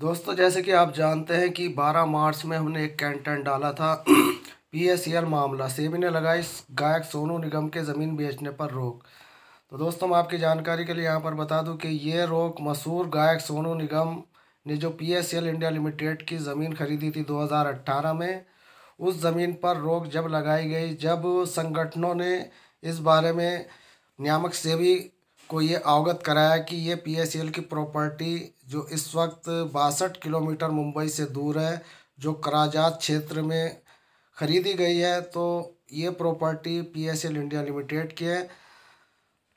दोस्तों जैसे कि आप जानते हैं कि 12 मार्च में हमने एक कैंटन डाला था पीएसएल मामला सेबी ने लगाई गायक सोनू निगम के ज़मीन बेचने पर रोक तो दोस्तों मैं आपकी जानकारी के लिए यहाँ पर बता दूँ कि ये रोक मशहूर गायक सोनू निगम ने जो पीएसएल इंडिया लिमिटेड की ज़मीन खरीदी थी 2018 में उस ज़मीन पर रोक जब लगाई गई जब संगठनों ने इस बारे में नियामक सेबी को ये अवगत कराया कि ये पीएसएल की प्रॉपर्टी जो इस वक्त बासठ किलोमीटर मुंबई से दूर है जो कराजात क्षेत्र में खरीदी गई है तो ये प्रॉपर्टी पीएसएल इंडिया लिमिटेड की है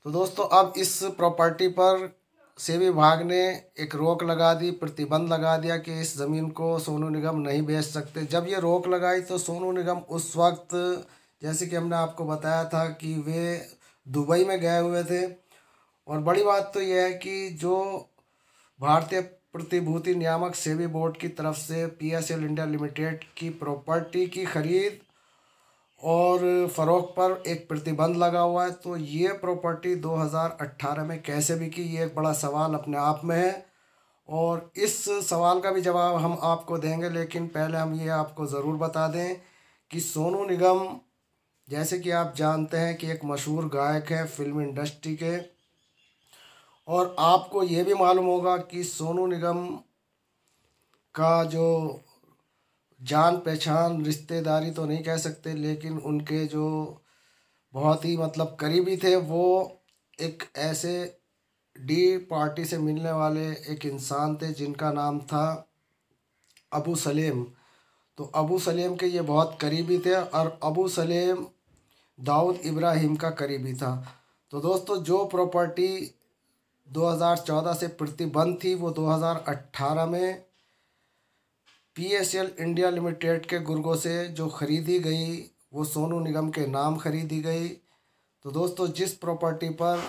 तो दोस्तों अब इस प्रॉपर्टी पर से विभाग ने एक रोक लगा दी प्रतिबंध लगा दिया कि इस ज़मीन को सोनू निगम नहीं बेच सकते जब ये रोक लगाई तो सोनू निगम उस वक्त जैसे कि हमने आपको बताया था कि वे दुबई में गए हुए थे और बड़ी बात तो यह है कि जो भारतीय प्रतिभूति नियामक सेबी बोर्ड की तरफ से P S L India Limited की प्रॉपर्टी की खरीद और फरोख पर एक प्रतिबंध लगा हुआ है तो ये प्रॉपर्टी 2018 में कैसे भी की ये एक बड़ा सवाल अपने आप में है और इस सवाल का भी जवाब हम आपको देंगे लेकिन पहले हम ये आपको ज़रूर बता दें कि सोनू निगम जैसे कि आप जानते हैं कि एक मशहूर गायक है फिल्म इंडस्ट्री के और आपको ये भी मालूम होगा कि सोनू निगम का जो जान पहचान रिश्तेदारी तो नहीं कह सकते लेकिन उनके जो बहुत ही मतलब करीबी थे वो एक ऐसे डी पार्टी से मिलने वाले एक इंसान थे जिनका नाम था अबू सलेम तो अबू सलेम के ये बहुत करीबी थे और अबू सलेम दाऊद इब्राहिम का करीबी था तो दोस्तों जो प्रॉपर्टी 2014 से प्रतिबंध थी वो 2018 में पीएसएल इंडिया लिमिटेड के गुर्गों से जो ख़रीदी गई वो सोनू निगम के नाम खरीदी गई तो दोस्तों जिस प्रॉपर्टी पर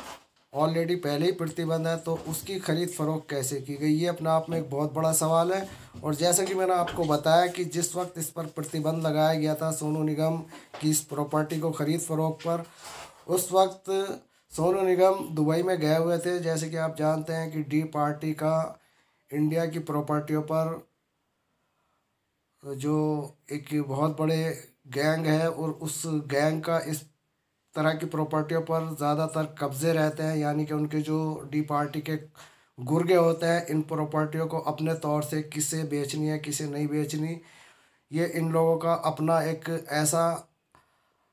ऑलरेडी पहले ही प्रतिबंध है तो उसकी ख़रीद फ़रोख कैसे की गई ये अपने आप में एक बहुत बड़ा सवाल है और जैसा कि मैंने आपको बताया कि जिस वक्त इस पर प्रतिबंध लगाया गया था सोनू निगम की इस प्रॉपर्टी को ख़रीद फरोख पर उस वक्त सोनू निगम दुबई में गए हुए थे जैसे कि आप जानते हैं कि डी पार्टी का इंडिया की प्रॉपर्टियों पर जो एक बहुत बड़े गैंग है और उस गैंग का इस तरह की प्रॉपर्टियों पर ज़्यादातर कब्ज़े रहते हैं यानी कि उनके जो डी पार्टी के गुर्गे होते हैं इन प्रॉपर्टियों को अपने तौर से किसे बेचनी है किसे नहीं बेचनी ये इन लोगों का अपना एक ऐसा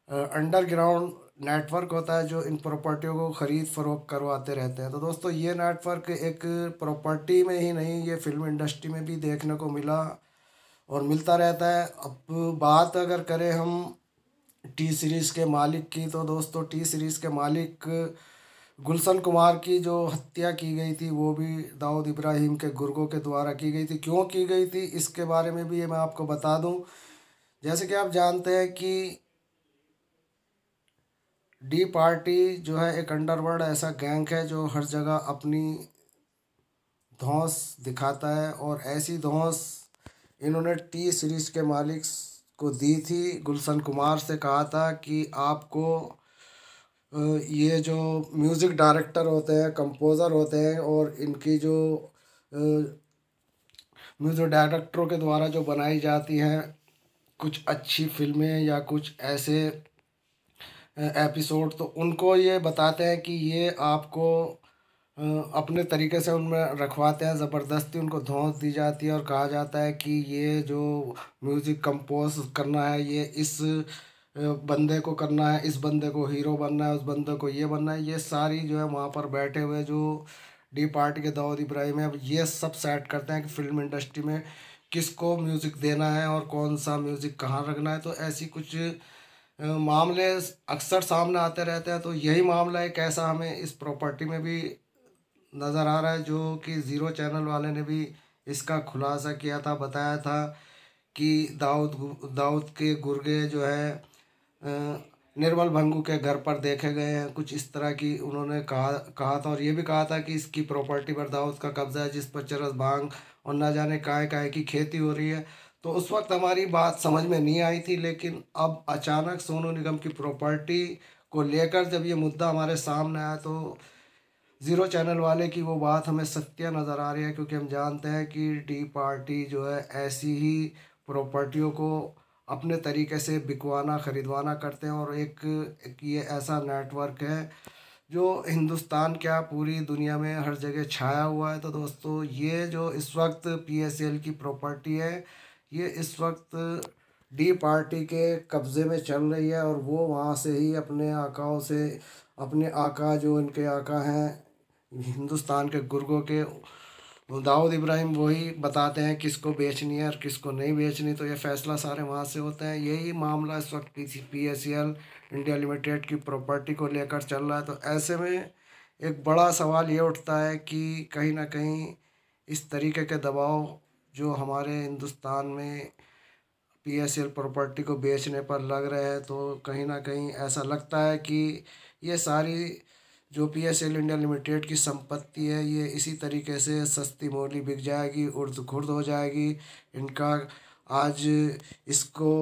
अंडरग्राउंड नेटवर्क होता है जो इन प्रॉपर्टियों को ख़रीद फरोख करवाते रहते हैं तो दोस्तों ये नेटवर्क एक प्रॉपर्टी में ही नहीं ये फिल्म इंडस्ट्री में भी देखने को मिला और मिलता रहता है अब बात अगर करें हम टी सीरीज़ के मालिक की तो दोस्तों टी सीरीज़ के मालिक गुलशन कुमार की जो हत्या की गई थी वो भी दाऊद इब्राहिम के गुर्गों के द्वारा की गई थी क्यों की गई थी इसके बारे में भी ये मैं आपको बता दूं जैसे कि आप जानते हैं कि डी पार्टी जो है एक अंडरवर्ल्ड ऐसा गैंग है जो हर जगह अपनी धौस दिखाता है और ऐसी धौस इन्होंने टी सीरीज़ के मालिक को दी थी गुलशन कुमार से कहा था कि आपको ये जो म्यूज़िक डायरेक्टर होते हैं कंपोज़र होते हैं और इनकी जो म्यूज़िक डायरेक्टरों के द्वारा जो बनाई जाती हैं कुछ अच्छी फिल्में या कुछ ऐसे एपिसोड तो उनको ये बताते हैं कि ये आपको अपने तरीके से उनमें रखवाते हैं ज़बरदस्ती उनको धोस दी जाती है और कहा जाता है कि ये जो म्यूज़िक कंपोज करना है ये इस बंदे को करना है इस बंदे को हीरो बनना है उस बंदे को ये बनना है ये सारी जो है वहाँ पर बैठे हुए जो डी पार्टी के दाऊद इब्राहिम है ये सब सेट करते हैं कि फिल्म इंडस्ट्री में किसको म्यूज़िक देना है और कौन सा म्यूज़िक कहाँ रखना है तो ऐसी कुछ मामले अक्सर सामने आते रहते हैं तो यही मामला एक ऐसा हमें इस प्रॉपर्टी में भी नज़र आ रहा है जो कि ज़ीरो चैनल वाले ने भी इसका खुलासा किया था बताया था कि दाऊद दाऊद के गुर्गे जो है निर्मल भंगू के घर पर देखे गए हैं कुछ इस तरह की उन्होंने कहा कहा था और ये भी कहा था कि इसकी प्रॉपर्टी पर दाऊद का कब्जा है जिस पर चरस भांग और ना जाने काय काय की खेती हो रही है तो उस वक्त हमारी बात समझ में नहीं आई थी लेकिन अब अचानक सोनू निगम की प्रॉपर्टी को लेकर जब ये मुद्दा हमारे सामने आया तो ज़ीरो चैनल वाले की वो बात हमें सत्य नज़र आ रही है क्योंकि हम जानते हैं कि टी पार्टी जो है ऐसी ही प्रॉपर्टियों को अपने तरीके से बिकवाना ख़रीदवाना करते हैं और एक, एक ये ऐसा नेटवर्क है जो हिंदुस्तान क्या पूरी दुनिया में हर जगह छाया हुआ है तो दोस्तों ये जो इस वक्त पीएसएल की प्रॉपर्टी है ये इस वक्त डी पार्टी के कब्ज़े में चल रही है और वो वहाँ से ही अपने आकाओं से अपने आका जो इनके आका हैं हिंदुस्तान के गुर्गों के दाऊद इब्राहिम वही बताते हैं किसको बेचनी है और किसको नहीं बेचनी तो ये फैसला सारे वहाँ से होते हैं यही मामला इस वक्त P C P S L India Limited की प्रॉपर्टी को लेकर चल रहा है तो ऐसे में एक बड़ा सवाल ये उठता है कि कहीं ना कहीं इस तरीके के दबाव जो हमारे हिंदुस्तान में पी एस एल प्रॉपर्टी को बेचने पर लग रहे हैं तो कहीं ना कहीं ऐसा लगता है कि ये सारी जो P S L India Limited की संपत्ति है ये इसी तरीके से सस्ती मूली बिक जाएगी उर्द घुर्द हो जाएगी इनका आज इसको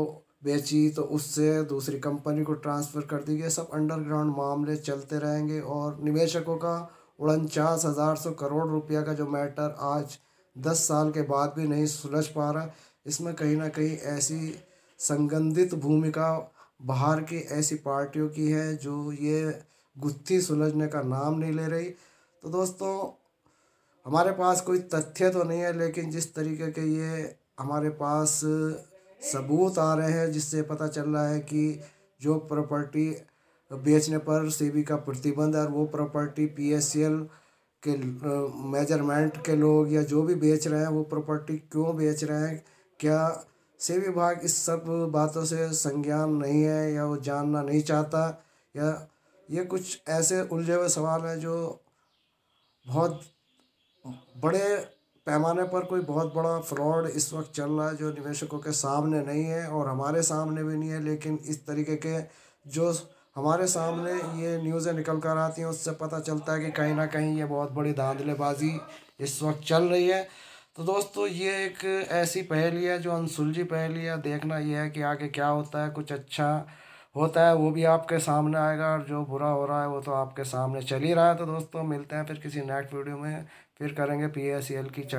बेची तो उससे दूसरी कंपनी को ट्रांसफ़र कर दी गई सब अंडरग्राउंड मामले चलते रहेंगे और निवेशकों का उनचास हज़ार सौ करोड़ रुपया का जो मैटर आज दस साल के बाद भी नहीं सुलझ पा रहा इसमें कहीं ना कहीं ऐसी संगंधित भूमिका बाहर की ऐसी पार्टियों की है जो ये गुत्थी सुलझने का नाम नहीं ले रही तो दोस्तों हमारे पास कोई तथ्य तो नहीं है लेकिन जिस तरीके के ये हमारे पास सबूत आ रहे हैं जिससे पता चल रहा है कि जो प्रॉपर्टी बेचने पर सीबी का प्रतिबंध है और वो प्रॉपर्टी पीएससीएल के मेजरमेंट के लोग या जो भी बेच रहे हैं वो प्रॉपर्टी क्यों बेच रहे हैं क्या से विभाग इस सब बातों से संज्ञान नहीं है या वो जानना नहीं चाहता या ये कुछ ऐसे उलझे हुए सवाल हैं जो बहुत बड़े पैमाने पर कोई बहुत बड़ा फ्रॉड इस वक्त चल रहा है जो निवेशकों के सामने नहीं है और हमारे सामने भी नहीं है लेकिन इस तरीके के जो हमारे सामने ये न्यूज़ें निकल कर आती हैं उससे पता चलता है कि कहीं ना कहीं ये बहुत बड़ी धांधलेबाजी इस वक्त चल रही है तो दोस्तों ये एक ऐसी पहली है जो अनसुलझी पहली है देखना यह है कि आगे क्या होता है कुछ अच्छा होता है वो भी आपके सामने आएगा और जो बुरा हो रहा है वो तो आपके सामने चल ही रहा है तो दोस्तों मिलते हैं फिर किसी नेक्स्ट वीडियो में फिर करेंगे पी की चर्चा